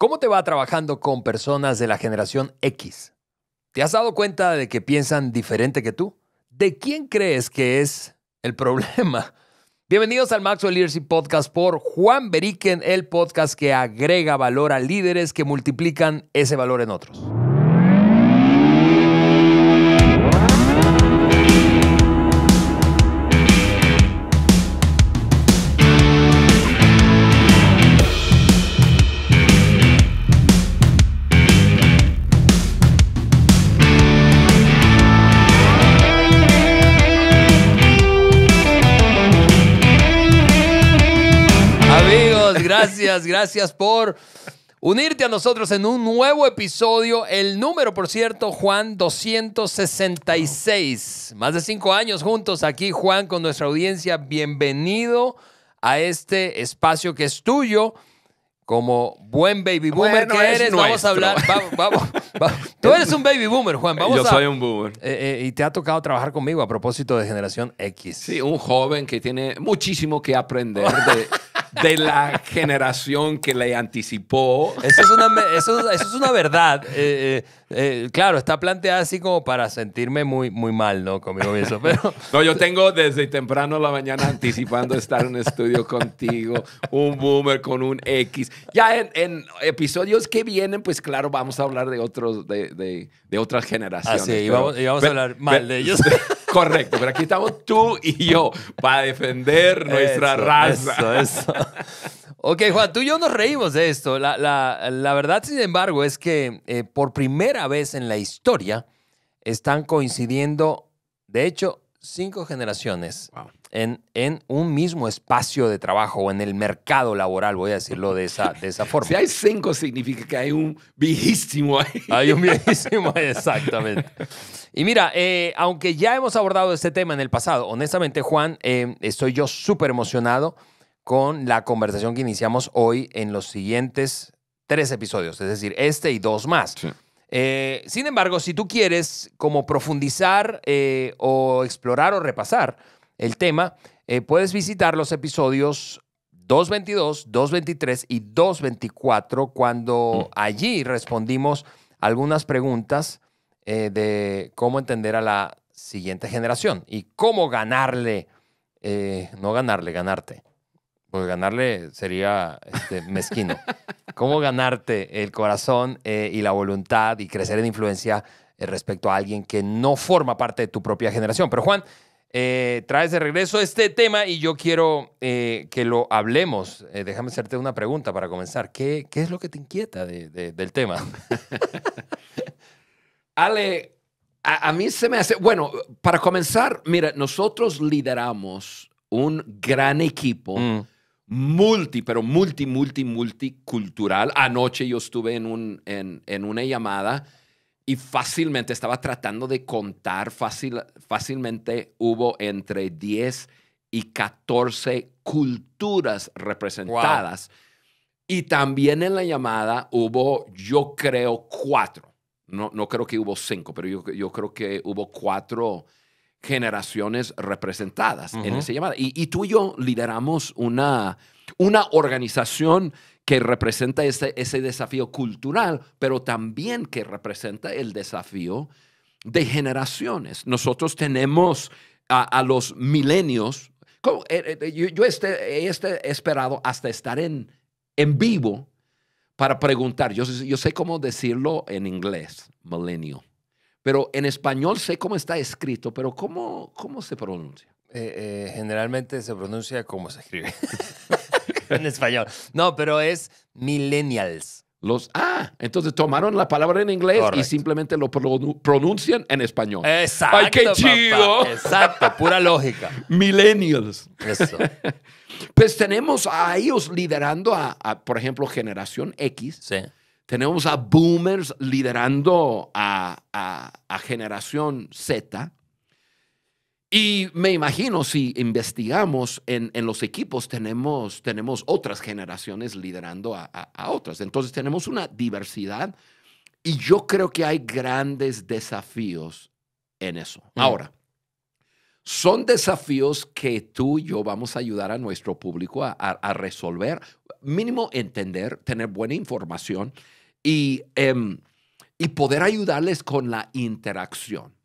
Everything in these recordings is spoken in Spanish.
¿Cómo te va trabajando con personas de la generación X? ¿Te has dado cuenta de que piensan diferente que tú? ¿De quién crees que es el problema? Bienvenidos al Maxwell Leadership Podcast por Juan Beriken, el podcast que agrega valor a líderes que multiplican ese valor en otros. gracias, gracias por unirte a nosotros en un nuevo episodio. El número, por cierto, Juan 266. Más de cinco años juntos aquí, Juan, con nuestra audiencia. Bienvenido a este espacio que es tuyo. Como buen baby boomer que eres, vamos a hablar. Tú eres un baby boomer, Juan. Yo soy un boomer. Eh, eh, y te ha tocado trabajar conmigo a propósito de generación X. Sí, un joven que tiene muchísimo que aprender de, de la generación que le anticipó. Eso es una, es una verdad. Eh, eh, eh, claro, está planteada así como para sentirme muy, muy mal, ¿no? Conmigo mismo. Pero... No, yo tengo desde temprano la mañana anticipando estar en un estudio contigo, un boomer con un X. Ya en, episodios que vienen, pues claro, vamos a hablar de otros, de, de, otras generaciones. Ah, sí, y vamos, a hablar mal de ellos. Correcto, pero aquí estamos tú y yo para defender nuestra raza. Eso, Ok, Juan, tú y yo nos reímos de esto. La, verdad, sin embargo, es que eh, por primera vez en la historia están coincidiendo, de hecho, cinco generaciones wow en, en, un mismo espacio de trabajo o en el mercado laboral, voy a decirlo de esa, de forma. Si hay cinco, significa que hay un viejísimo ahí. Hay un viejísimo exactamente. Y mira, eh, aunque ya hemos abordado este tema en el pasado, honestamente, Juan, eh, estoy yo súper emocionado con la conversación que iniciamos hoy en los siguientes tres episodios, es decir, este y dos más. Eh, sin embargo, si tú quieres como profundizar o explorar o repasar, el tema, eh, puedes visitar los episodios 222, 223 y 224, cuando mm. allí respondimos algunas preguntas eh, de cómo entender a la siguiente generación y cómo ganarle, eh, no ganarle, ganarte. pues ganarle sería este, mezquino. ¿Cómo ganarte el corazón y la voluntad y crecer en influencia respecto a alguien que no forma parte de tu propia generación? Pero Juan, eh, traes de regreso este tema y yo quiero eh, que lo hablemos. Eh, déjame hacerte una pregunta para comenzar. ¿Qué, es lo que te inquieta del tema? Ale, a, mí se me hace, bueno, para comenzar, mira, nosotros lideramos un gran equipo. Mm. Multi, pero multi, multi, multicultural. Anoche yo estuve en, un, en una llamada y fácilmente estaba tratando de contar, fácilmente hubo entre 10 y 14 culturas representadas. Y también en la llamada hubo, yo creo, cuatro. No, no creo que hubo cinco, pero yo, yo creo que hubo cuatro generaciones representadas en esa llamada. Y, tú y yo lideramos una, una organización que representa ese, desafío cultural, pero también que representa el desafío de generaciones. Nosotros tenemos a, los milenios. Eh, eh, yo, yo este, este esperado hasta estar en, en vivo para preguntar. Yo, yo sé cómo decirlo en inglés, milenio. Pero en español sé cómo está escrito, pero ¿cómo, cómo se pronuncia? Eh, generalmente se pronuncia como se escribe. en español. No, pero es millennials. Los, ah, entonces tomaron la palabra en inglés y simplemente lo pronuncian en español. Exacto. ¡Ay, qué chido! Exacto, pura lógica. Millennials. Eso. pues tenemos a ellos liderando a, por ejemplo, Generación X. Sí. Tenemos a Boomers liderando a, a Generación Z. Y me imagino si investigamos en, los equipos, tenemos, tenemos, otras generaciones liderando a, otras. Entonces tenemos una diversidad y yo creo que hay grandes desafíos en eso. Mm. Ahora, son desafíos que tú y yo vamos a ayudar a nuestro público a, resolver, mínimo entender, tener buena información y, em, y poder ayudarles con la interacción.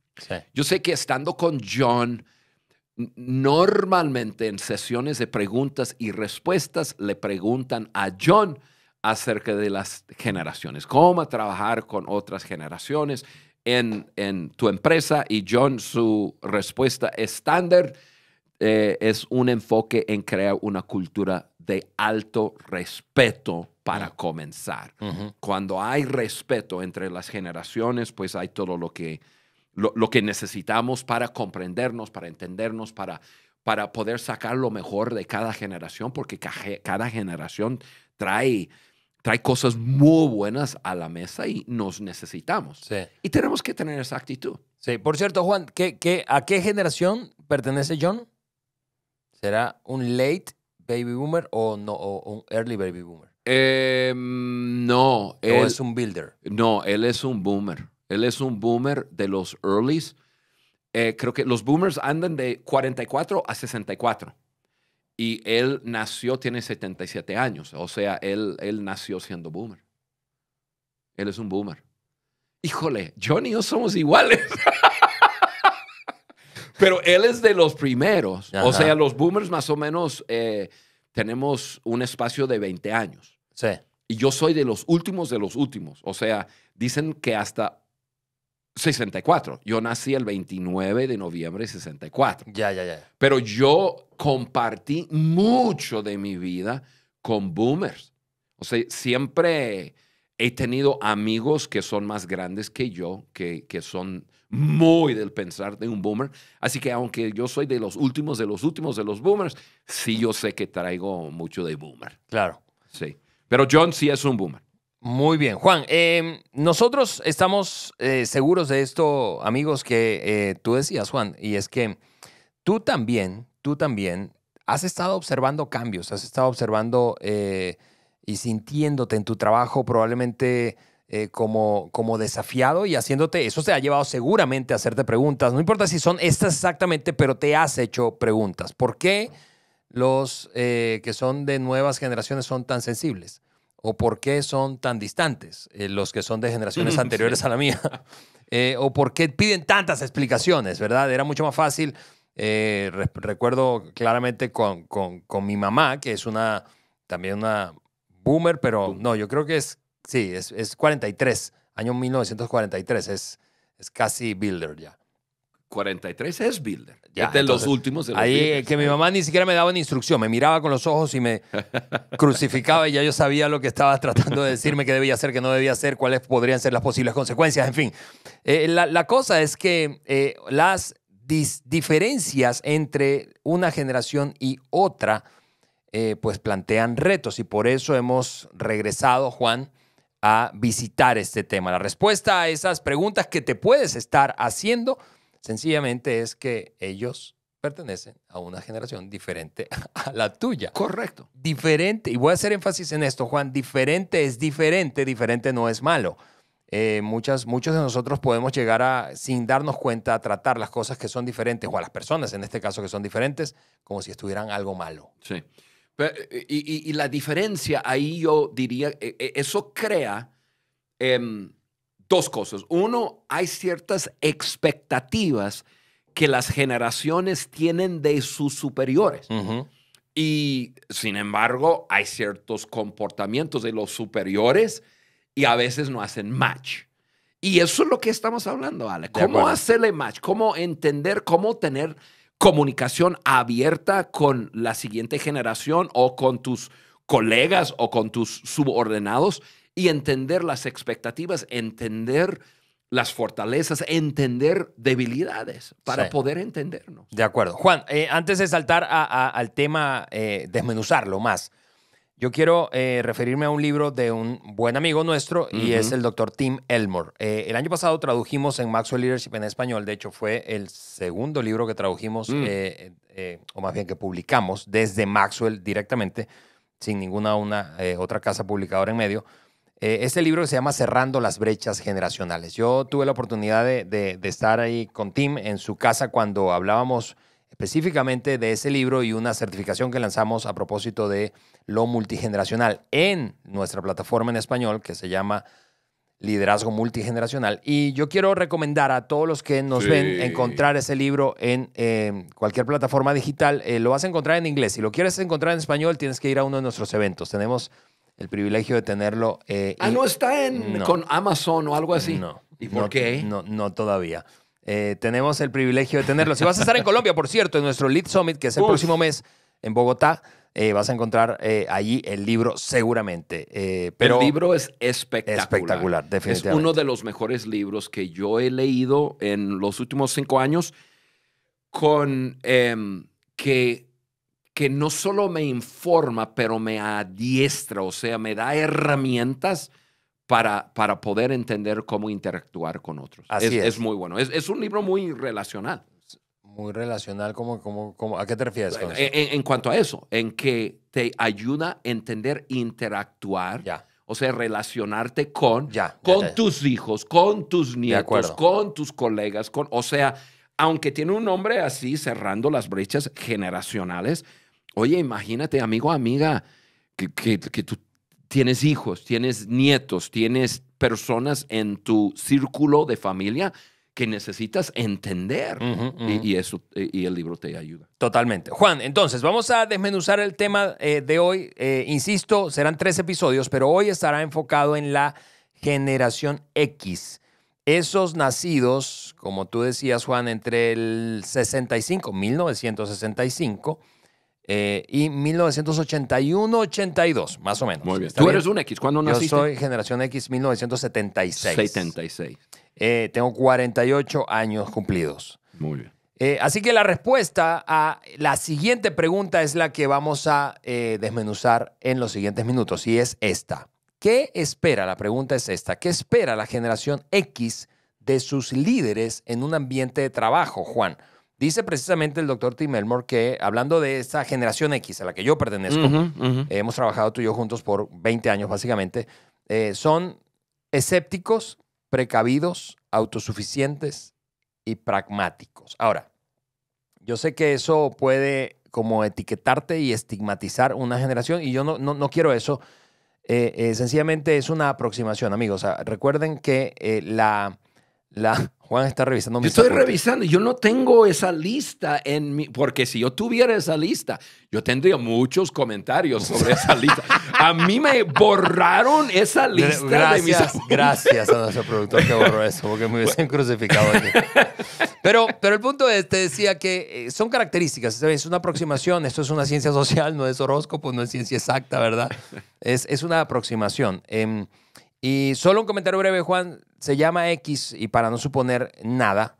Yo sé que estando con John, normalmente en sesiones de preguntas y respuestas le preguntan a John acerca de las generaciones, cómo trabajar con otras generaciones en, tu empresa y John su respuesta estándar eh, es un enfoque en crear una cultura de alto respeto para comenzar. Cuando hay respeto entre las generaciones, pues hay todo lo que lo, que necesitamos para comprendernos, para entendernos, para, para poder sacar lo mejor de cada generación, porque cada generación trae, trae cosas muy buenas a la mesa y nos necesitamos. Y tenemos que tener esa actitud. Sí, por cierto, Juan, ¿qué, a qué generación pertenece John? ¿Será un late baby boomer o, no, o un early baby boomer? Em, no. él, es un builder? No, él es un boomer. Él es un boomer de los earlys. Eh, creo que los boomers andan de 44 a 64. Y él nació, tiene 77 años. O sea, él, él nació siendo boomer. Él es un boomer. Híjole, John y yo somos iguales. Pero él es de los primeros. O sea, los boomers más o menos eh, tenemos un espacio de 20 años. Sí. Y yo soy de los últimos de los últimos. O sea, dicen que hasta 64. Yo nací el 29 de noviembre de 64. Ya, ya, ya. Pero yo compartí mucho de mi vida con boomers. O sea, siempre he tenido amigos que son más grandes que yo, que, que son muy del pensar de un boomer. Así que aunque yo soy de los últimos, de los últimos, de los boomers, sí yo sé que traigo mucho de boomer. Claro. Sí. Pero John sí es un boomer. Muy bien, Juan. Em, nosotros estamos eh, seguros de esto, amigos, que eh, tú decías, Juan, y es que tú también, tú también has estado observando cambios, has estado observando eh, y sintiéndote en tu trabajo probablemente como, desafiado y haciéndote, eso te ha llevado seguramente a hacerte preguntas, no importa si son estas exactamente, pero te has hecho preguntas. ¿Por qué los que son de nuevas generaciones son tan sensibles? o por qué son tan distantes eh, los que son de generaciones anteriores a la mía, eh, o por qué piden tantas explicaciones, ¿verdad? Era mucho más fácil. Eh, recuerdo claramente con, mi mamá, que es una también una boomer, pero no, yo creo que es, sí, es, 43, año 1943, es, es casi builder ya. 43 es builder. Ya, este los últimos. ahí que mi mamá ni siquiera me daba una instrucción, me miraba con los ojos y me crucificaba y ya yo sabía lo que estaba tratando de decirme, qué debía hacer, qué no debía hacer, cuáles podrían ser las posibles consecuencias, en fin. Eh, la, cosa es que eh, las diferencias entre una generación y otra eh, pues plantean retos y por eso hemos regresado, Juan, a visitar este tema. La respuesta a esas preguntas que te puedes estar haciendo Sencillamente es que ellos pertenecen a una generación diferente a la tuya. Correcto. Diferente, y voy a hacer énfasis en esto, Juan, diferente es diferente, diferente no es malo. Eh, muchas, muchos de nosotros podemos llegar a, sin darnos cuenta, a tratar las cosas que son diferentes, o a las personas en este caso que son diferentes, como si estuvieran algo malo. Sí. Eh, y, la diferencia ahí yo diría, eh, eso crea... Em, dos cosas. Uno, hay ciertas expectativas que las generaciones tienen de sus superiores. Y sin embargo, hay ciertos comportamientos de los superiores y a veces no hacen match. Y eso es lo que estamos hablando, Ale. ¿Cómo hacerle match? ¿Cómo entender, cómo tener comunicación abierta con la siguiente generación o con tus colegas o con tus subordinados? y entender las expectativas, entender las fortalezas, entender debilidades para poder entendernos. De acuerdo. Juan, eh, antes de saltar al tema, eh, desmenuzarlo más, yo quiero eh, referirme a un libro de un buen amigo nuestro y es el doctor Tim Elmore. el año pasado tradujimos en Maxwell Leadership en español, de hecho fue el segundo libro que tradujimos, mm. o más bien que publicamos desde Maxwell directamente, sin ninguna una, otra casa publicadora en medio eh, este libro que se llama Cerrando las brechas generacionales. Yo tuve la oportunidad de, estar ahí con Tim en su casa cuando hablábamos específicamente de ese libro y una certificación que lanzamos a propósito de lo multigeneracional en nuestra plataforma en español que se llama Liderazgo Multigeneracional. Y yo quiero recomendar a todos los que nos ven encontrar ese libro en em, cualquier plataforma digital. Eh, lo vas a encontrar en inglés. Si lo quieres encontrar en español, tienes que ir a uno de nuestros eventos. Tenemos el privilegio de tenerlo. Eh, ah, no está en, con Amazon o algo así. No. ¿Y por no, qué? No, no todavía. Eh, tenemos el privilegio de tenerlo. Si vas a estar en Colombia, por cierto, en nuestro Lead Summit, que es el próximo mes en Bogotá, eh, vas a encontrar allí el libro seguramente. pero el libro es espectacular. Espectacular, Es uno de los mejores libros que yo he leído en los últimos cinco años con em, que que no solo me informa, pero me adiestra, o sea, me da herramientas para, para poder entender cómo interactuar con otros. Así es, es. muy bueno. Es, un libro muy relacional. Muy relacional, como, como, ¿a qué te refieres? Con en, cuanto a eso, en que te ayuda a entender, interactuar. O sea, relacionarte con, con tus hijos, con tus nietos, con tus colegas, con, o sea, aunque tiene un nombre así, cerrando las brechas generacionales, Oye, imagínate, amigo, amiga, que, que, tú tienes hijos, tienes nietos, tienes personas en tu círculo de familia que necesitas entender. Y, eso, y el libro te ayuda. Totalmente. Juan, entonces vamos a desmenuzar el tema eh, de hoy. Eh, insisto, serán tres episodios, pero hoy estará enfocado en la generación X. Esos nacidos, como tú decías, Juan, entre el 65, 1965 eh, y 1981-82, más o menos. Muy bien. Tú eres un X. ¿Cuándo naciste? Yo soy generación X 1976. 76. Eh, tengo 48 años cumplidos. Muy bien. Eh, así que la respuesta a la siguiente pregunta es la que vamos a desmenuzar en los siguientes minutos y es esta. ¿Qué espera? La pregunta es esta. ¿Qué espera la generación X de sus líderes en un ambiente de trabajo, Juan? Dice precisamente el doctor Tim Elmore que, hablando de esta generación X a la que yo pertenezco, hemos trabajado tú y yo juntos por 20 años básicamente, eh, son escépticos, precavidos, autosuficientes y pragmáticos. Ahora, yo sé que eso puede como etiquetarte y estigmatizar una generación y yo no, no, quiero eso. Eh, eh, sencillamente es una aproximación, amigos. recuerden que la Juan está revisando mi Yo estoy revisando, yo no tengo esa lista en mi, porque si yo tuviera esa lista, yo tendría muchos comentarios sobre esa lista. A mí me borraron esa lista. Gracias, gracias a nuestro productor que borró eso, porque me hubiesen crucificado Pero, pero el punto es, te decía que eh, son características, es una aproximación, esto es una ciencia social, no es horóscopo, no es ciencia exacta, ¿verdad? Es, es una aproximación. Em, y solo un comentario breve, Juan se llama X y para no suponer nada,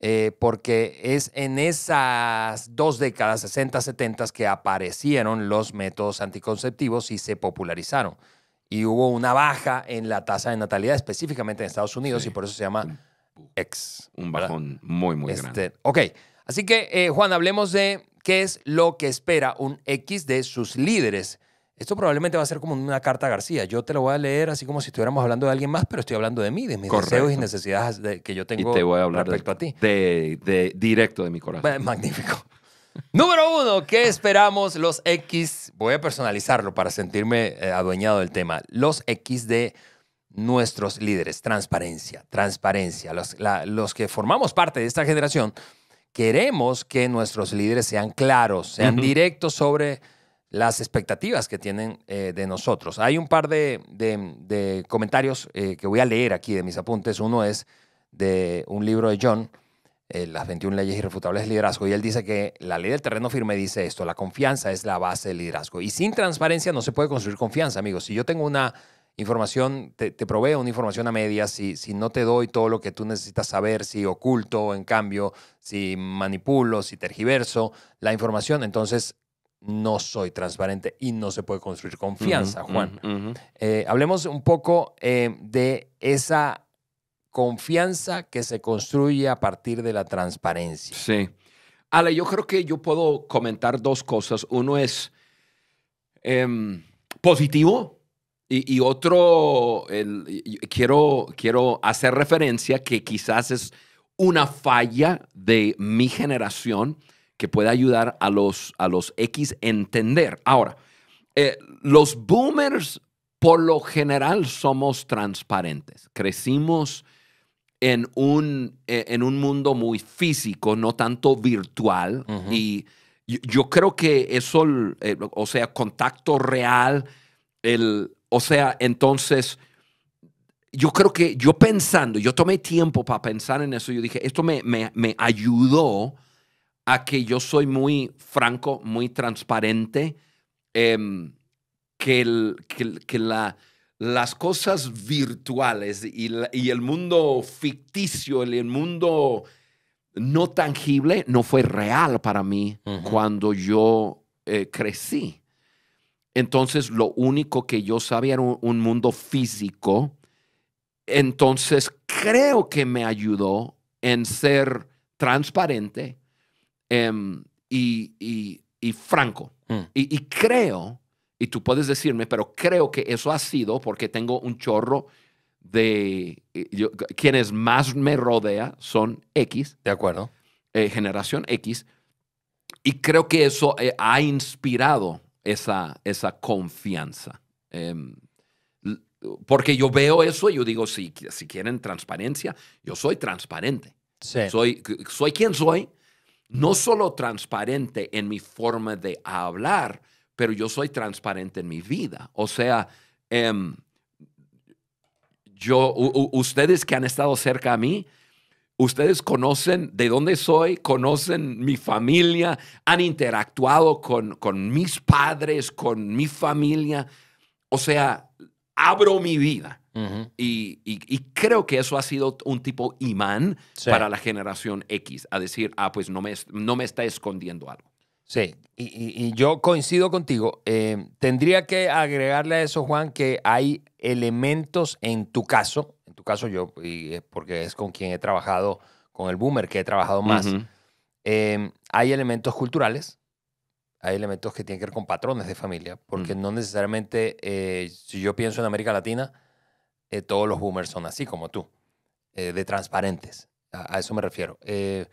eh, porque es en esas dos décadas, 60, 70, que aparecieron los métodos anticonceptivos y se popularizaron. Y hubo una baja en la tasa de natalidad, específicamente en Estados Unidos, y por eso se llama X. Un bajón muy, muy este, grande. Ok, así que eh, Juan, hablemos de qué es lo que espera un X de sus líderes. Esto probablemente va a ser como una carta a García. Yo te lo voy a leer así como si estuviéramos hablando de alguien más, pero estoy hablando de mí, de mis deseos y necesidades de, que yo tengo y te voy a hablar respecto a ti. De, directo de mi corazón. magnífico. Número uno, ¿qué esperamos los X? Voy a personalizarlo para sentirme eh, adueñado del tema. Los X de nuestros líderes. Transparencia, transparencia. Los, que formamos parte de esta generación, queremos que nuestros líderes sean claros, sean directos sobre las expectativas que tienen eh, de nosotros. Hay un par de, comentarios eh, que voy a leer aquí de mis apuntes. Uno es de un libro de John, eh, Las 21 leyes irrefutables del liderazgo, y él dice que la ley del terreno firme dice esto, la confianza es la base del liderazgo. Y sin transparencia no se puede construir confianza, amigos. Si yo tengo una información, te, proveo una información a media, si, si no te doy todo lo que tú necesitas saber, si oculto, en cambio, si manipulo, si tergiverso la información, entonces no soy transparente y no se puede construir confianza, Juan. Eh, hablemos un poco eh, de esa confianza que se construye a partir de la transparencia. Sí. Ale, yo creo que yo puedo comentar dos cosas. Uno es em, positivo y, otro, quiero, quiero hacer referencia que quizás es una falla de mi generación que pueda ayudar a los, a los X entender. Ahora, eh, los boomers por lo general somos transparentes. Crecimos en un, e, en un mundo muy físico, no tanto virtual. Y yo, creo que eso, eh, o sea, contacto real, el, o sea, entonces yo creo que yo pensando, yo tomé tiempo para pensar en eso, yo dije, esto me, me, me ayudó a que yo soy muy franco, muy transparente, em, que, la, las cosas virtuales y, el mundo ficticio, el, mundo no tangible, no fue real para mí cuando yo eh, crecí. Entonces, lo único que yo sabía era un mundo físico. Entonces, creo que me ayudó en ser transparente, Em, y, y, y, franco. Mm. Y, creo, y tú puedes decirme, pero creo que eso ha sido porque tengo un chorro de... Eh, quienes más me rodea son X. De acuerdo. Eh, generación X. Y creo que eso eh, ha inspirado esa, esa confianza. Em, porque yo veo eso y yo digo, si, si quieren transparencia, yo soy transparente. Soy, soy quien soy no solo transparente en mi forma de hablar, pero yo soy transparente en mi vida. O sea, em, yo, ustedes que han estado cerca a mí, ustedes conocen de dónde soy, conocen mi familia, han interactuado con mis padres, con mi familia. O sea, abro mi vida y, y, creo que eso ha sido un tipo imán para la generación X, a decir, ah, pues no me, no me está escondiendo algo. Sí, y, yo coincido contigo. Eh, tendría que agregarle a eso, Juan, que hay elementos en tu caso, en tu caso yo, porque es con quien he trabajado, con el boomer que he trabajado más, em, hay elementos culturales, hay elementos que tienen que ver con patrones de familia, porque no necesariamente, eh, si yo pienso en América Latina, eh, todos los boomers son así como tú, eh, de transparentes. A, eso me refiero. Eh,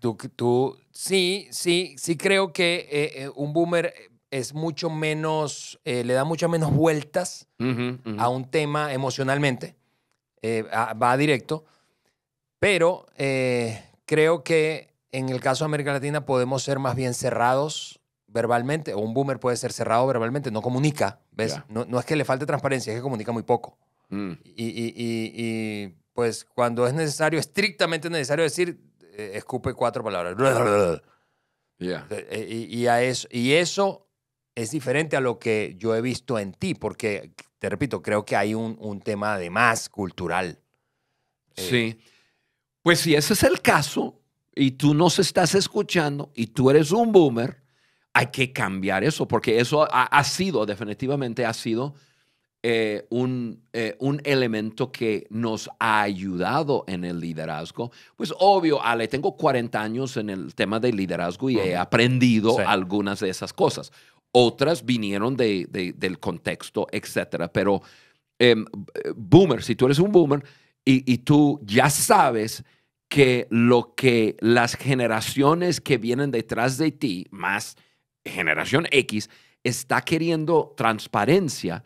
tú, tú, sí, sí, sí creo que un boomer es mucho menos, le da mucho menos vueltas a un tema emocionalmente, va directo, pero creo que en el caso de América Latina podemos ser más bien cerrados verbalmente, o un boomer puede ser cerrado verbalmente, no comunica, No, no, es que le falte transparencia, es que comunica muy poco. Mm. Y, y, y, pues cuando es necesario, estrictamente necesario decir, eh, escupe cuatro palabras. Eh, eh, y, a eso, y eso es diferente a lo que yo he visto en ti, porque, te repito, creo que hay un, un tema más cultural. Sí. pues si ese es el caso y tú nos estás escuchando y tú eres un boomer, hay que cambiar eso, porque eso ha, ha sido, definitivamente ha sido eh, eh, un, elemento que nos ha ayudado en el liderazgo. Pues obvio, Ale, tengo 40 años en el tema de liderazgo y he aprendido algunas de esas cosas. Otras vinieron del contexto, etcétera. Pero, em, boomer, si tú eres un boomer y tú ya sabes que lo que las generaciones que vienen detrás de ti, más generación X, está queriendo transparencia,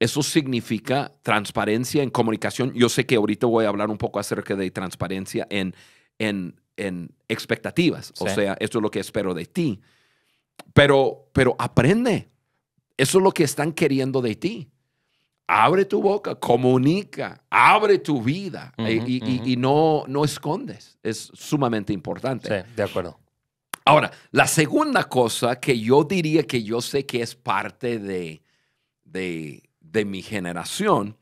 eso significa transparencia en comunicación. Yo sé que ahorita voy a hablar un poco acerca de transparencia en, en, expectativas. O sea, esto es lo que espero de ti. Pero, pero aprende. Eso es lo que están queriendo de ti. Abre tu boca, comunica, abre tu vida eh, y, no, no escondes. Es sumamente importante. Sí, de acuerdo. Ahora, la segunda cosa que yo diría que yo sé que es parte de de mi generación,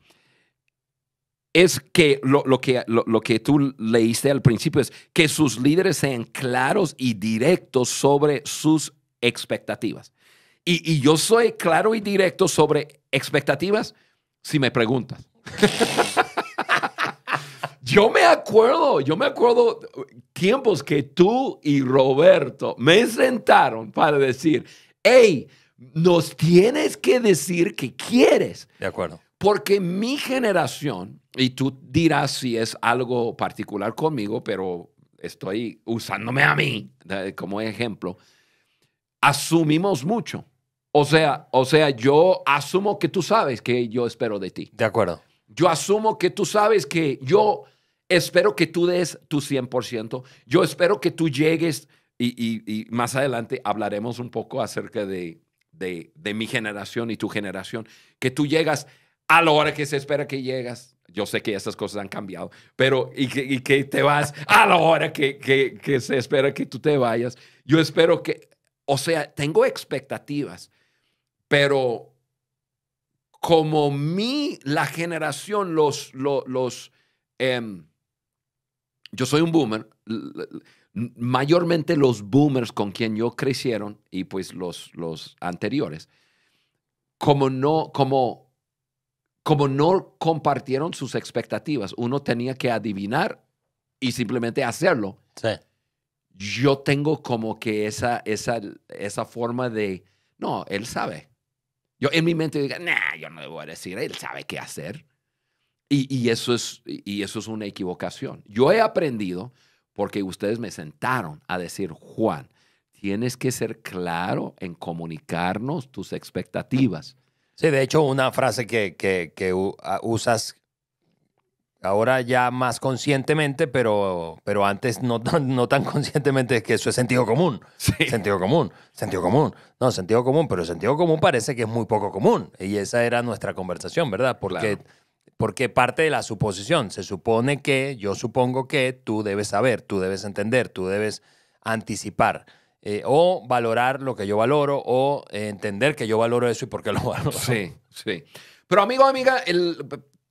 es que lo, que, lo, que tú leíste al principio es que sus líderes sean claros y directos sobre sus expectativas. Y, y, yo soy claro y directo sobre expectativas si me preguntas. yo me acuerdo, yo me acuerdo tiempos que tú y Roberto me sentaron para decir, hey, nos tienes que decir que quieres. De acuerdo. Porque mi generación, y tú dirás si es algo particular conmigo, pero estoy usándome a mí eh, como ejemplo, asumimos mucho. O sea, o sea, yo asumo que tú sabes que yo espero de ti. De acuerdo. Yo asumo que tú sabes que yo espero que tú des tu 100%. Yo espero que tú llegues y más adelante hablaremos un poco acerca de de, mi generación y tu generación, que tú llegas a la hora que se espera que llegas. Yo sé que esas cosas han cambiado, pero y que, te vas a la hora que, que, se espera que tú te vayas. Yo espero que, o sea, tengo expectativas, pero como mi, la generación, los, los, em, yo soy un boomer. Mayormente los boomers con quien yo crecieron y pues los, los anteriores, como no, como, como no compartieron sus expectativas, uno tenía que adivinar y simplemente hacerlo. Sí. Yo tengo como que esa, esa, esa forma de, no, él sabe. Yo en mi mente digo, nah, yo no le voy a decir, él sabe qué hacer. Y, eso es, y eso es una equivocación. Yo he aprendido porque ustedes me sentaron a decir, Juan, tienes que ser claro en comunicarnos tus expectativas. Sí, de hecho, una frase que, usas ahora ya más conscientemente, pero, pero antes no tan, no tan conscientemente que eso es sentido común. Sentido común, sentido común. No, sentido común, pero sentido común parece que es muy poco común. Y esa era nuestra conversación, ¿verdad? Porque porque parte de la suposición, se supone que, yo supongo que, tú debes saber, tú debes entender, tú debes anticipar. Eh, o valorar lo que yo valoro, o eh, entender que yo valoro eso y por qué lo valoro. Sí, sí. Pero amigo, amiga,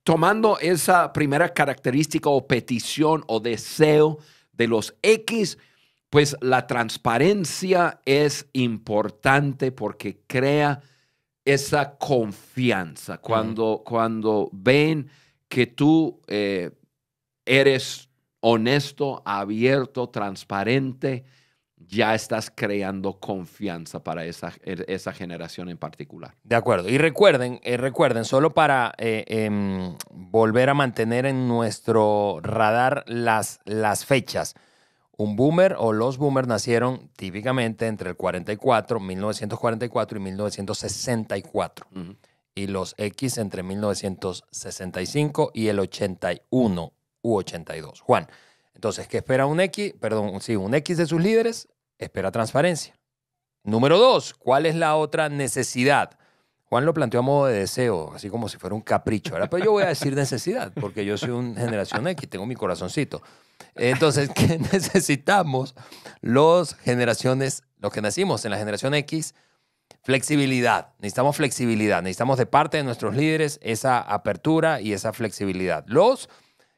tomando esa primera característica o petición o deseo de los X, pues la transparencia es importante porque crea esa confianza, cuando, cuando ven que tú eh, eres honesto, abierto, transparente, ya estás creando confianza para esa, er, generación en particular. De acuerdo. Y recuerden, eh, recuerden, solo para eh, em, volver a mantener en nuestro radar las, las fechas. Un boomer o los boomers nacieron típicamente entre el 44, 1944 y 1964. Y los X entre 1965 y el 81 u 82. Juan, entonces, ¿qué espera un X? Perdón, sí, un X de sus líderes espera transparencia. Número dos, ¿cuál es la otra necesidad? Juan lo planteó a modo de deseo, así como si fuera un capricho, Pero yo voy a decir necesidad, porque yo soy una generación X, tengo mi corazoncito. Entonces, ¿qué necesitamos los generaciones, los que nacimos en la generación X? Flexibilidad. Necesitamos flexibilidad. Necesitamos de parte de nuestros líderes esa apertura y esa flexibilidad. Los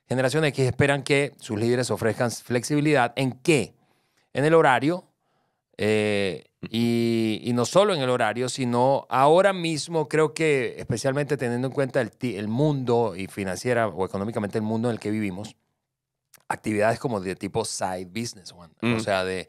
generaciones X esperan que sus líderes ofrezcan flexibilidad. ¿En qué? En el horario. Eh, y, no solo en el horario, sino ahora mismo creo que especialmente teniendo en cuenta el, el mundo y financiera o económicamente el mundo en el que vivimos, actividades como de tipo side business, Juan. O mm. sea, de,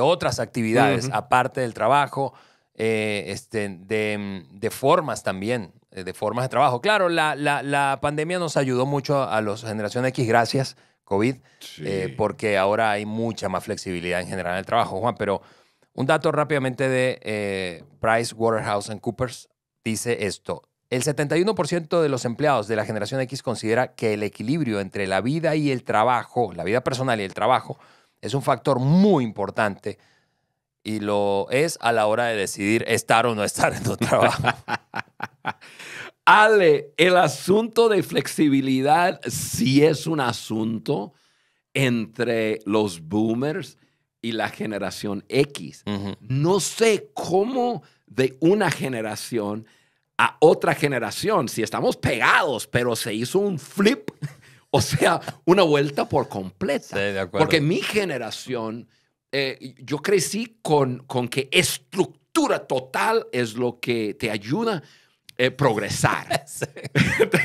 otras actividades aparte del trabajo, eh, este, de, formas también, eh, de formas de trabajo. Claro, la, la, la pandemia nos ayudó mucho a los Generación X, gracias, COVID, eh, porque ahora hay mucha más flexibilidad en general en el trabajo, Juan. Pero un dato rápidamente de Price Waterhouse Coopers dice esto. El 71% de los empleados de la generación X considera que el equilibrio entre la vida y el trabajo, la vida personal y el trabajo, es un factor muy importante y lo es a la hora de decidir estar o no estar en tu trabajo. Ale, el asunto de flexibilidad sí es un asunto entre los boomers y la generación X. No sé cómo de una generación a otra generación. Si estamos pegados, pero se hizo un flip, o sea, una vuelta por completa. Porque mi generación, eh, yo crecí con, con que estructura total es lo que te ayuda eh, progresar.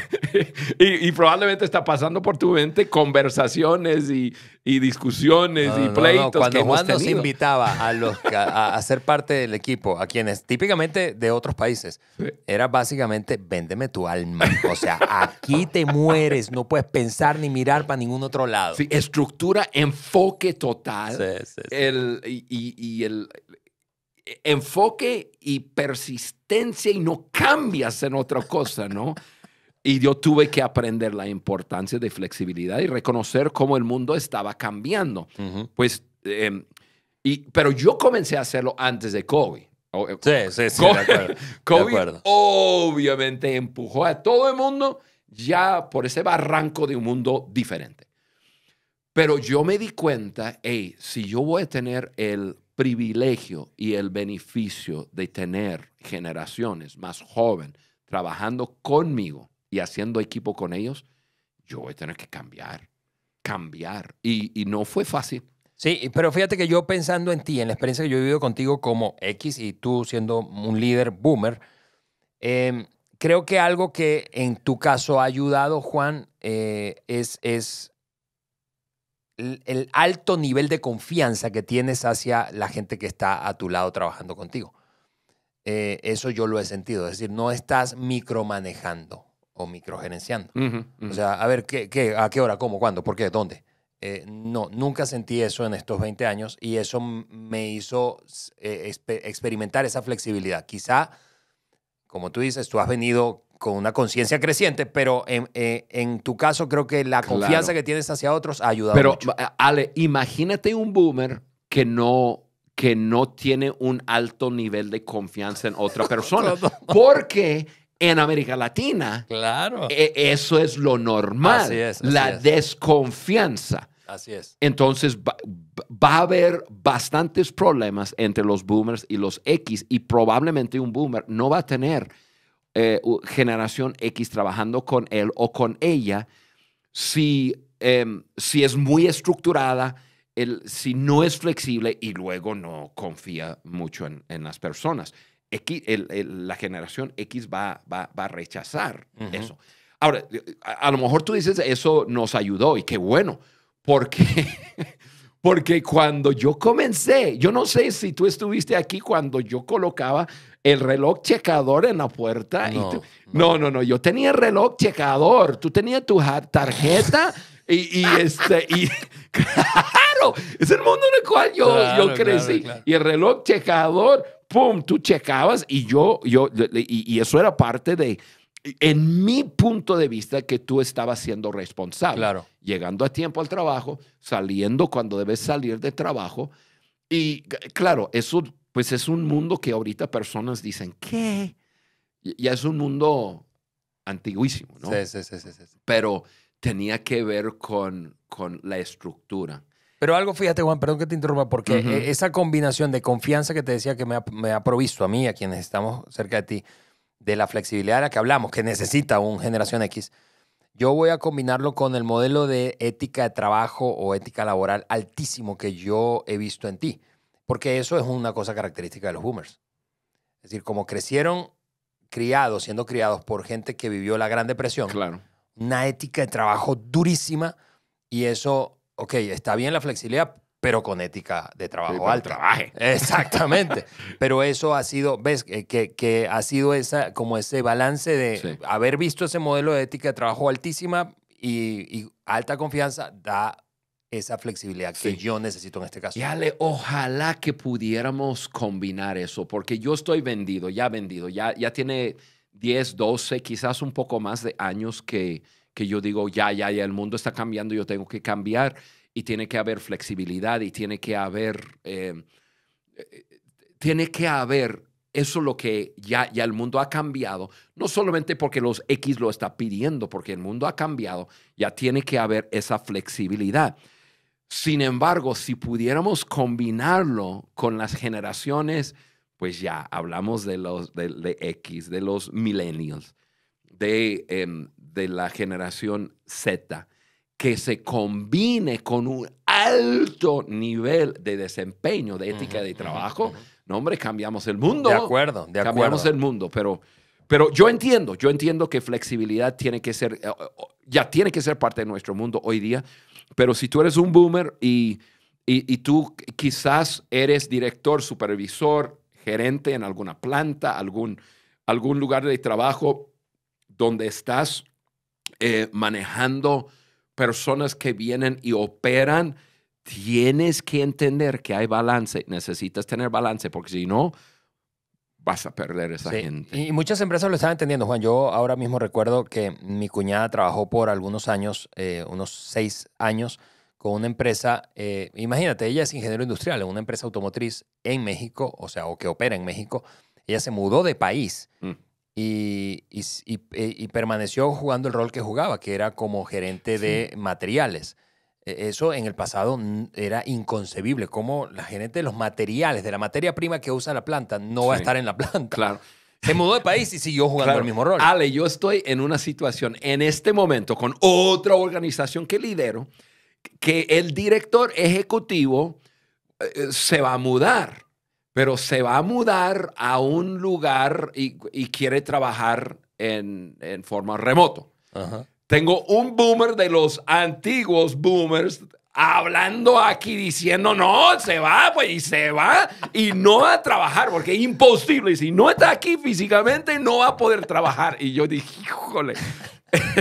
y, probablemente está pasando por tu mente conversaciones y, discusiones y pleitos. No, Cuando Juan nos invitaba a, los, a, ser parte del equipo, a quienes típicamente de otros países, era básicamente véndeme tu alma. O sea, aquí te mueres, no puedes pensar ni mirar para ningún otro lado. Sí, estructura, enfoque total. Sí, sí, el, y, y el e, enfoque y persistencia y no cambias en otra cosa, ¿no? Y yo tuve que aprender la importancia de flexibilidad y reconocer cómo el mundo estaba cambiando. Pues, em, y, pero yo comencé a hacerlo antes de COVID. Eh, sí, sí, COVID, de COVID obviamente empujó a todo el mundo ya por ese barranco de un mundo diferente. Pero yo me di cuenta, hey, si yo voy a tener el privilegio y el beneficio de tener generaciones más jóvenes trabajando conmigo, y haciendo equipo con ellos, yo voy a tener que cambiar, cambiar. Y, no fue fácil. Sí, pero fíjate que yo pensando en ti, en la experiencia que yo he vivido contigo como X y tú siendo un líder boomer, em, creo que algo que en tu caso ha ayudado, Juan, eh, es, es el, alto nivel de confianza que tienes hacia la gente que está a tu lado trabajando contigo. Eh, eso yo lo he sentido, es decir, no estás micromanejando o microgerenciando. O sea, a ver, ¿qué, a qué hora, cómo, cuándo, por qué, dónde? Eh, no, nunca sentí eso en estos 20 años y eso me hizo eh, experimentar esa flexibilidad. Quizá, como tú dices, tú has venido con una conciencia creciente, pero en, eh, tu caso creo que la confianza que tienes hacia otros ha ayudado pero, Ale, imagínate un boomer que no que no tiene un alto nivel de confianza en otra persona, porque en América Latina, claro. E, eso es lo normal, la desconfianza. Así es. Entonces va, a haber bastantes problemas entre los boomers y los X y probablemente un boomer no va a tener eh, generación X trabajando con él o con ella si, em, si es muy estructurada, el, si no es flexible y luego no confía mucho en, en las personas. X, el, la generación X va, va, va a rechazar eso. Ahora, eh, a, lo mejor tú dices, eso nos ayudó y qué bueno, porque, porque cuando yo comencé, yo no sé si tú estuviste aquí cuando yo colocaba el reloj checador en la puerta. No, y no. no, no, yo tenía el reloj checador, tú tenías tu tarjeta. Y, este, y claro, es el mundo en el cual yo, yo crecí. Y el reloj checador pum, tú checabas y yo, yo, y, eso era parte de, en mi punto de vista, que tú estabas siendo responsable. Claro. Llegando a tiempo al trabajo, saliendo cuando debes salir de trabajo. Y claro, eso pues es un mundo que ahorita personas dicen, ¿qué? Ya es un mundo antiguísimo, ¿no? Sí, sí, sí, sí. sí. Pero tenía que ver con, con la estructura. Pero algo, fíjate, Juan, perdón que te interrumpa, porque e, esa combinación de confianza que te decía que me ha, me ha provisto a mí, a quienes estamos cerca de ti, de la flexibilidad de la que hablamos, que necesita un generación X, yo voy a combinarlo con el modelo de ética de trabajo o ética laboral altísimo que yo he visto en ti, porque eso es una cosa característica de los boomers. Es decir, como crecieron criados, siendo criados por gente que vivió la Gran Depresión, claro. una ética de trabajo durísima y eso ok, está bien la flexibilidad, pero con ética de trabajo alta. Trabaje. Exactamente. pero eso ha sido, ves, eh, que, ha sido esa, como ese balance de haber visto ese modelo de ética de trabajo altísima y, alta confianza da esa flexibilidad que yo necesito en este caso. ojalá que pudiéramos combinar eso, porque yo estoy vendido, ya vendido, ya, ya tiene 10, 12, quizás un poco más de años que que yo digo, ya, ya, ya, el mundo está cambiando, yo tengo que cambiar y tiene que haber flexibilidad y tiene que haber, eh, tiene que haber eso lo que ya, ya el mundo ha cambiado, no solamente porque los X lo está pidiendo, porque el mundo ha cambiado, ya tiene que haber esa flexibilidad. Sin embargo, si pudiéramos combinarlo con las generaciones, pues ya hablamos de los de, X, de los millennials, de em, de la generación Z que se combine con un alto nivel de desempeño, de ética de trabajo, no hombre, cambiamos el mundo. De acuerdo, de Cambiamos el mundo, pero, pero yo entiendo, yo entiendo que flexibilidad tiene que ser, eh, ya tiene que ser parte de nuestro mundo hoy día, pero si tú eres un boomer y, y, tú quizás eres director, supervisor, gerente en alguna planta, algún, algún lugar de trabajo donde estás eh, manejando personas que vienen y operan, tienes que entender que hay balance, necesitas tener balance, porque si no, vas a perder esa gente. Y muchas empresas lo están entendiendo, Juan. Yo ahora mismo recuerdo que mi cuñada trabajó por algunos años, eh, unos seis años, con una empresa, eh, imagínate, ella es ingeniero industrial en una empresa automotriz en México, o sea, o que opera en México. Ella se mudó de país. Mm. Eh, y, permaneció jugando el rol que jugaba, que era como gerente de materiales. E, eso en el pasado era inconcebible, como la gerente de los materiales, de la materia prima que usa la planta, no va a estar en la planta. Claro. Se mudó de país y siguió jugando el mismo rol. Ale, yo estoy en una situación en este momento con otra organización que lidero, que el director ejecutivo eh, eh, se va a mudar pero se va a mudar a un lugar y, quiere trabajar en, forma remoto. Tengo un boomer de los antiguos boomers hablando aquí diciendo, no, se va, pues, y se va, y no va a trabajar, porque es imposible. Y si no está aquí físicamente, no va a poder trabajar. Y yo dije, híjole.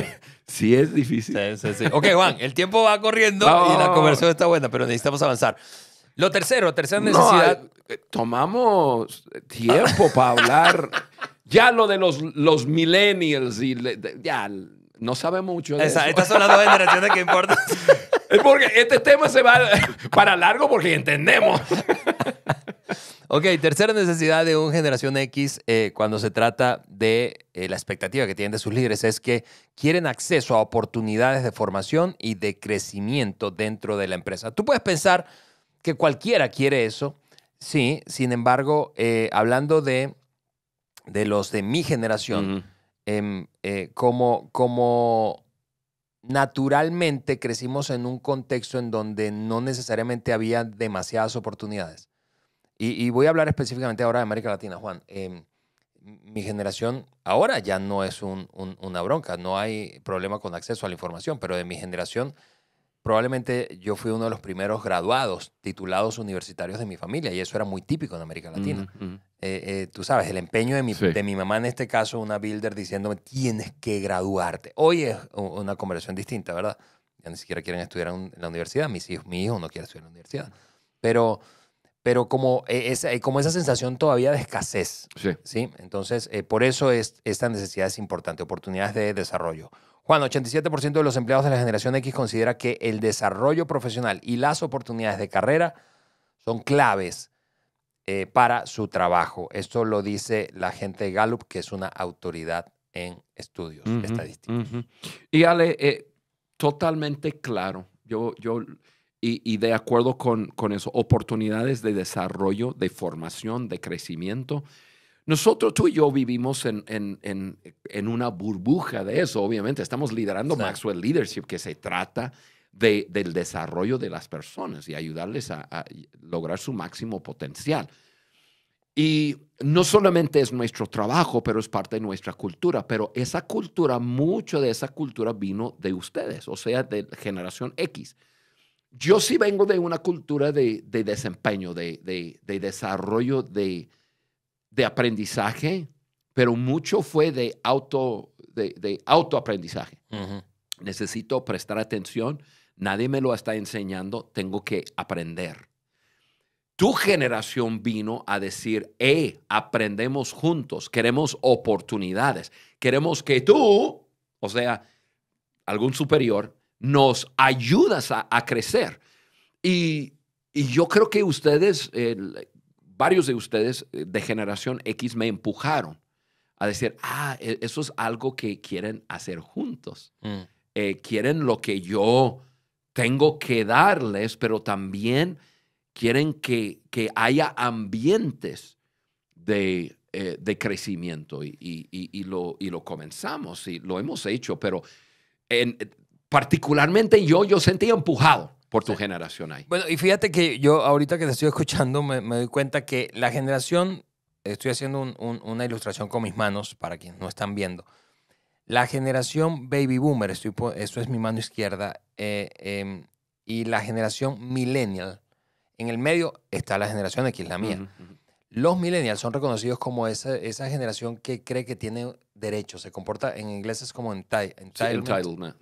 sí es difícil. Sí, Ok, Juan, el tiempo va corriendo y la conversación está buena, pero necesitamos avanzar. Lo tercero, tercera necesidad. Eh, tomamos tiempo para hablar. Ya lo de los, los millennials y ya no sabemos mucho de eso. Estas son las dos generaciones que importan. porque este tema se va para largo porque entendemos. Ok, tercera necesidad de un generación X eh, cuando se trata de eh, la expectativa que tienen de sus líderes es que quieren acceso a oportunidades de formación y de crecimiento dentro de la empresa. Tú puedes pensar, que cualquiera quiere eso, sí, sin embargo, eh, hablando de, de los de mi generación, em, eh, como, como naturalmente crecimos en un contexto en donde no necesariamente había demasiadas oportunidades. Y, voy a hablar específicamente ahora de América Latina, Juan. Em, mi generación ahora ya no es una bronca, no hay problema con acceso a la información, pero de mi generación probablemente yo fui uno de los primeros graduados, titulados universitarios de mi familia, y eso era muy típico en América Latina. Eh, eh, tú sabes, el empeño de mi, mamá en este caso, una builder diciéndome, tienes que graduarte. Hoy es una conversación distinta, ¿verdad? Ya ni siquiera quieren estudiar en la universidad, mis hijos, mi hijo no quiere estudiar en la universidad. Pero, pero como, e, esa, eh, como esa sensación todavía de escasez, ¿sí? Entonces, por eso es, esta necesidad es importante, oportunidades de desarrollo Juan, 87% de los empleados de la generación X considera que el desarrollo profesional y las oportunidades de carrera son claves eh, para su trabajo. Esto lo dice la gente de Gallup, que es una autoridad en estudios estadísticos. Y Ale, eh, totalmente claro. Yo, yo, y, de acuerdo con, con eso, oportunidades de desarrollo, de formación, de crecimiento. Nosotros, tú y yo vivimos en, una burbuja de eso, obviamente. Estamos liderando Maxwell Leadership, que se trata del desarrollo de las personas y ayudarles a, lograr su máximo potencial. Y no solamente es nuestro trabajo, pero es parte de nuestra cultura. Pero esa cultura, mucho de esa cultura vino de ustedes, o sea, de generación X. Yo sí vengo de una cultura de, desempeño, de desarrollo de, de aprendizaje, pero mucho fue de, auto, de, autoaprendizaje. Necesito prestar atención, nadie me lo está enseñando, tengo que aprender. Tu generación vino a decir, eh, aprendemos juntos, queremos oportunidades, queremos que tú, o sea, algún superior, nos ayudas a, crecer. Y, y, yo creo que ustedes, varios de ustedes eh, de generación X me empujaron a decir, ah, e, eso es algo que quieren hacer juntos. Mm. Eh, quieren lo que yo tengo que darles, pero también quieren que, haya ambientes de, eh, crecimiento y, y, lo, y, lo, comenzamos y lo hemos hecho, pero en, particularmente yo, yo sentía empujado por tu generación ahí. Bueno, y fíjate que yo ahorita que te estoy escuchando me, doy cuenta que la generación, estoy haciendo una ilustración con mis manos para quienes no están viendo. La generación baby boomer, estoy, esto es mi mano izquierda, eh, em, y la generación millennial. En el medio está la generación X, la mía. Los millennials son reconocidos como esa, generación que cree que tiene derechos, se comporta en inglés es como entitled. entitled entitlement.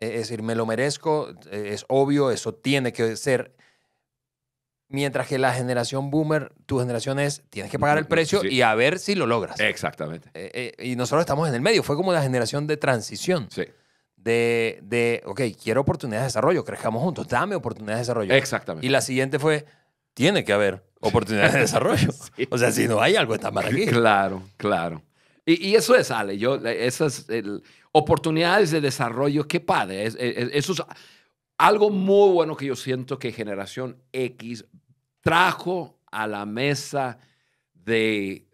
Es decir, me lo merezco, e, es obvio, eso tiene que ser. Mientras que la generación boomer, tu generación es, tienes que pagar el precio y a ver si lo logras. Exactamente. Eh, eh, y nosotros estamos en el medio, fue como la generación de transición. Sí. De, ok, quiero oportunidades de desarrollo, crezcamos juntos, dame oportunidades de desarrollo. Exactamente. Y la siguiente fue, tiene que haber oportunidades de desarrollo. O sea, si no hay algo, está mal aquí. Claro, claro. Y, y, eso es, Ale, yo, eso es el, oportunidades de desarrollo, qué padre. eso es algo muy bueno que yo siento que Generación X trajo a la mesa de,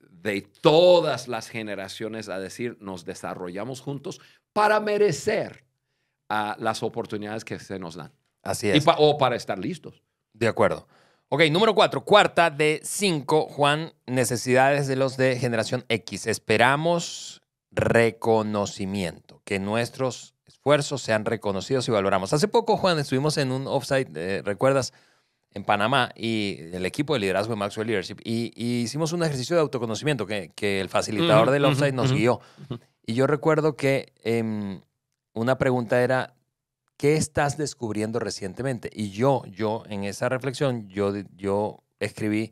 todas las generaciones a decir, nos desarrollamos juntos para merecer las oportunidades que se nos dan. Así es. o para estar listos. De acuerdo. Ok, número cuatro, cuarta de cinco, Juan, necesidades de los de generación X. Esperamos reconocimiento que nuestros esfuerzos sean reconocidos y valoramos. Hace poco, Juan, estuvimos en un offsite, eh, ¿recuerdas? En Panamá y el equipo de liderazgo de Maxwell Leadership. Y, hicimos un ejercicio de autoconocimiento que, el facilitador del offsite nos guió. Y yo recuerdo que em, una pregunta era, ¿qué estás descubriendo recientemente? Y yo, yo, en esa reflexión, yo, yo escribí,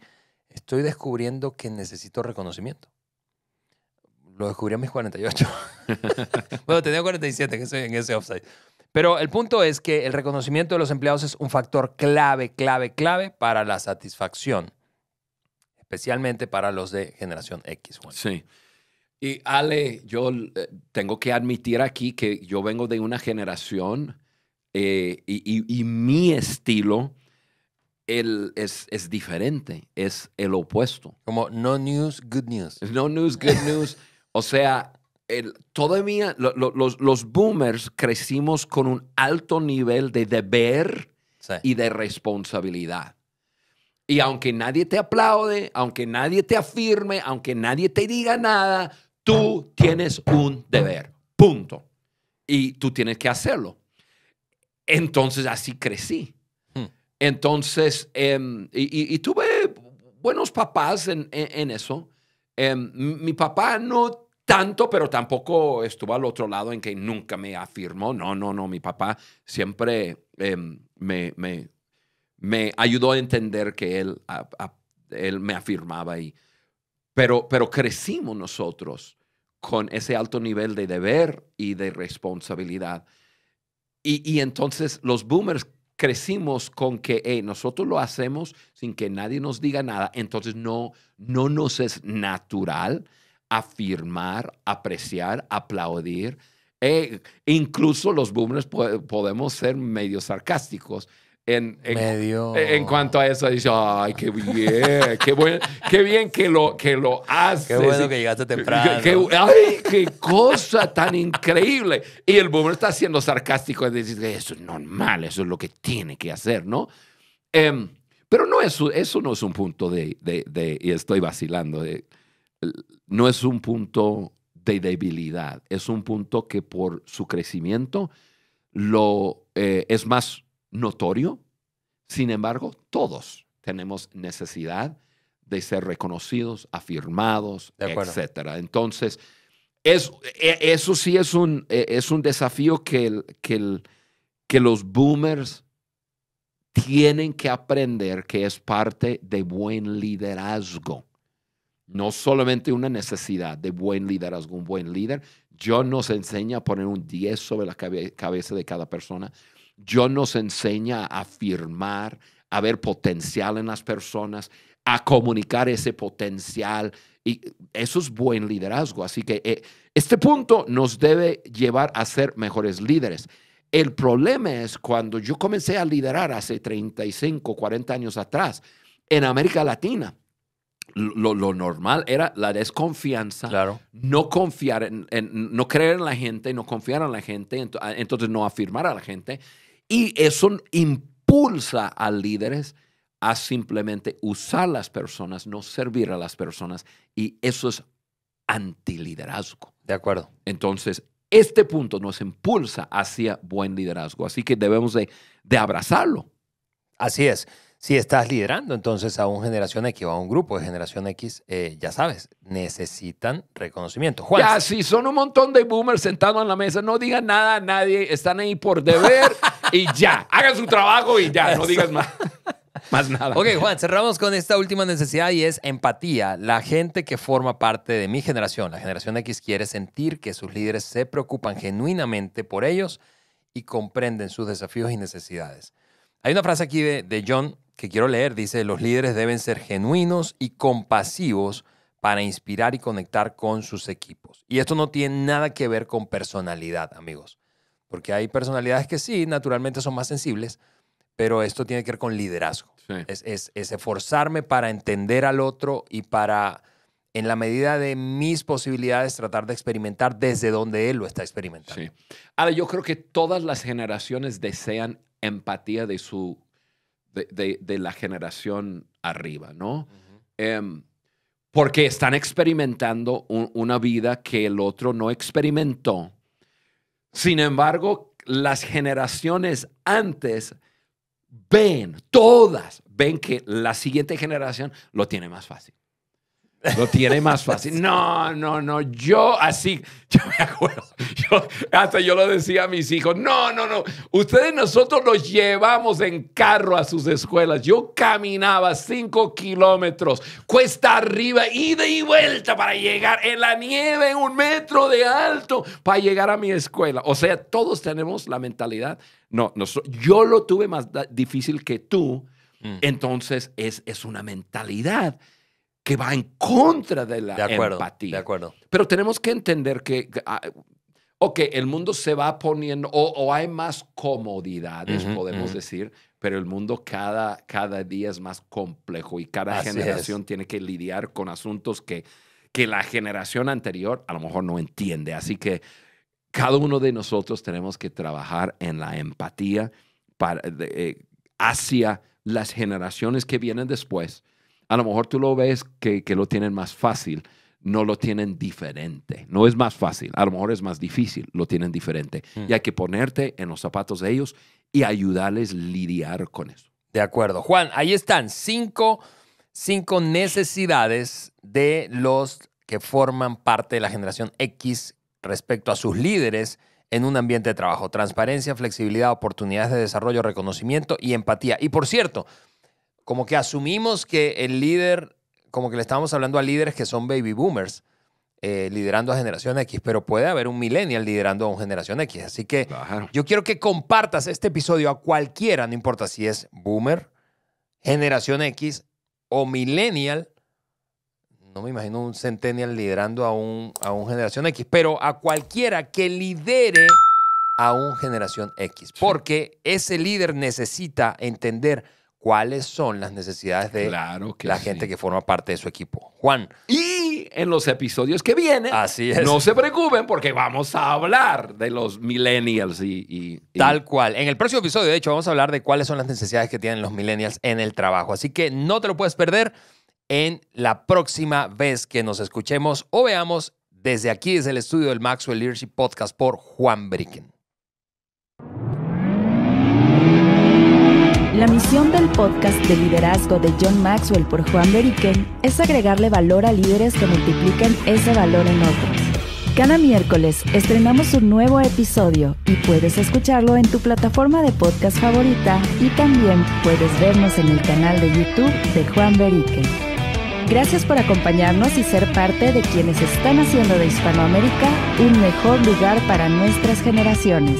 estoy descubriendo que necesito reconocimiento. Lo descubrí a mis 48. bueno, tenía 47 que soy en ese offside. Pero el punto es que el reconocimiento de los empleados es un factor clave, clave, clave para la satisfacción, especialmente para los de generación X. Sí. Y Ale, yo eh, tengo que admitir aquí que yo vengo de una generación eh, y, mi estilo el, es, es diferente, es el opuesto. Como no news, good news. No news, good news. O sea, todavía los, boomers crecimos con un alto nivel de deber y de responsabilidad. Y aunque nadie te aplaude, aunque nadie te afirme, aunque nadie te diga nada, tú tienes un deber. Punto. Y tú tienes que hacerlo. Entonces así crecí. Hmm. Entonces, em, y, tuve buenos papás en eso. Em, mi papá no tanto, pero tampoco estuvo al otro lado en que nunca me afirmó. No, no, no, mi papá siempre em, me, me, ayudó a entender que él, él me afirmaba y Pero, pero crecimos nosotros con ese alto nivel de deber y de responsabilidad. Y, y entonces los boomers crecimos con que nosotros lo hacemos sin que nadie nos diga nada, entonces no, nos es natural afirmar, apreciar, aplaudir. Eh, incluso los boomers podemos ser medio sarcásticos en, cuanto a eso, dice, ay, qué bien, qué, qué bien que lo, que lo haces. Qué bueno que llegaste temprano. ay, qué cosa tan increíble. Y el boomer está siendo sarcástico de decir, eso es normal, eso es lo que tiene que hacer, ¿no? Em, pero no, eso, eso no es un punto de, y estoy vacilando, no es un punto de debilidad, es un punto que por su crecimiento lo, eh, es más notorio. Sin embargo, todos tenemos necesidad de ser reconocidos, afirmados, etc. Entonces, e, eso sí es un, e, es un desafío que, que, los boomers tienen que aprender que es parte de buen liderazgo. No solamente una necesidad de buen liderazgo, un buen líder. Yo nos enseña a poner un 10 sobre la cabeza de cada persona Dios nos enseña a afirmar, a ver potencial en las personas, a comunicar ese potencial. Y eso es buen liderazgo. Así que eh, este punto nos debe llevar a ser mejores líderes. El problema es cuando yo comencé a liderar hace 35, 40 años atrás en América Latina. Lo, normal era la desconfianza, no confiar no creer en la gente, no confiar en la gente, entonces no afirmar a la gente. Y eso impulsa a líderes a simplemente usar las personas, no servir a las personas. Y eso es antiliderazgo. De acuerdo. Entonces, este punto nos impulsa hacia buen liderazgo. Así que debemos de, abrazarlo. Así es. Si estás liderando entonces a una generación X o a un grupo de generación X, eh, ya sabes, necesitan reconocimiento. Juan. Ya, si son un montón de boomers sentados en la mesa, no digan nada a nadie, están ahí por deber y ya. Hagan su trabajo y ya, no digas más. Más nada. Ok, Juan, cerramos con esta última necesidad y es empatía. La gente que forma parte de mi generación, la generación X, quiere sentir que sus líderes se preocupan genuinamente por ellos y comprenden sus desafíos y necesidades. Hay una frase aquí de John que quiero leer. Dice, los líderes deben ser genuinos y compasivos para inspirar y conectar con sus equipos. Y esto no tiene nada que ver con personalidad, amigos. Porque hay personalidades que sí, naturalmente son más sensibles, pero esto tiene que ver con liderazgo. Es, es, es, esforzarme para entender al otro y para, en la medida de mis posibilidades, tratar de experimentar desde donde él lo está experimentando. Ahora, yo creo que todas las generaciones desean empatía de su de, de, la generación arriba, ¿no? Em, porque están experimentando una vida que el otro no experimentó sin embargo, las generaciones antes ven, todas ven que la siguiente generación lo tiene más fácil. Lo tiene más fácil. No, no, no. Yo así, yo me acuerdo. hasta yo lo decía a mis hijos. No, no, no. Ustedes nosotros los llevamos en carro a sus escuelas. Yo caminaba cinco kilómetros, cuesta arriba, ida y vuelta para llegar en la nieve, en un metro de alto, para llegar a mi escuela. O sea, todos tenemos la mentalidad. No, no yo lo tuve más difícil que tú. Mm. Entonces es, es una mentalidad que va en contra de la de empatía. De acuerdo. Pero tenemos que entender que, ah, ok, el mundo se va poniendo, o, hay más comodidades, podemos decir, pero el mundo cada, cada día es más complejo y cada generación tiene que lidiar con asuntos que, que la generación anterior a lo mejor no entiende. Así que cada uno de nosotros tenemos que trabajar en la empatía para, eh, hacia las generaciones que vienen después a lo mejor tú lo ves que, lo tienen más fácil, no lo tienen diferente. No es más fácil, a lo mejor es más difícil, lo tienen diferente. Mm. Y hay que ponerte en los zapatos de ellos y ayudarles a lidiar con eso. De acuerdo. Juan, ahí están cinco, cinco necesidades de los que forman parte de la generación X respecto a sus líderes en un ambiente de trabajo. Transparencia, flexibilidad, oportunidades de desarrollo, reconocimiento y empatía. Y por cierto, como que asumimos que el líder, como que le estamos hablando a líderes que son baby boomers, eh, liderando a generación X, pero puede haber un millennial liderando a una generación X. Así que yo quiero que compartas este episodio a cualquiera, no importa si es boomer, generación X o millennial. No me imagino un centennial liderando a un, a un generación X, pero a cualquiera que lidere a un generación X, porque ese líder necesita entender cuáles son las necesidades de la gente que forma parte de su equipo. Juan. Y en los episodios que vienen, Así no se preocupen porque vamos a hablar de los millennials y, Tal cual. En el próximo episodio, de hecho, vamos a hablar de cuáles son las necesidades que tienen los millennials en el trabajo. Así que no te lo puedes perder en la próxima vez que nos escuchemos o veamos desde aquí, desde el estudio del Maxwell Leadership Podcast por Juan Bricken. La misión del podcast de liderazgo de John Maxwell por Juan Beriken es agregarle valor a líderes que multipliquen ese valor en otros. Cada miércoles estrenamos un nuevo episodio y puedes escucharlo en tu plataforma de podcast favorita y también puedes vernos en el canal de YouTube de Juan Beriken. Gracias por acompañarnos y ser parte de quienes están haciendo de Hispanoamérica un mejor lugar para nuestras generaciones.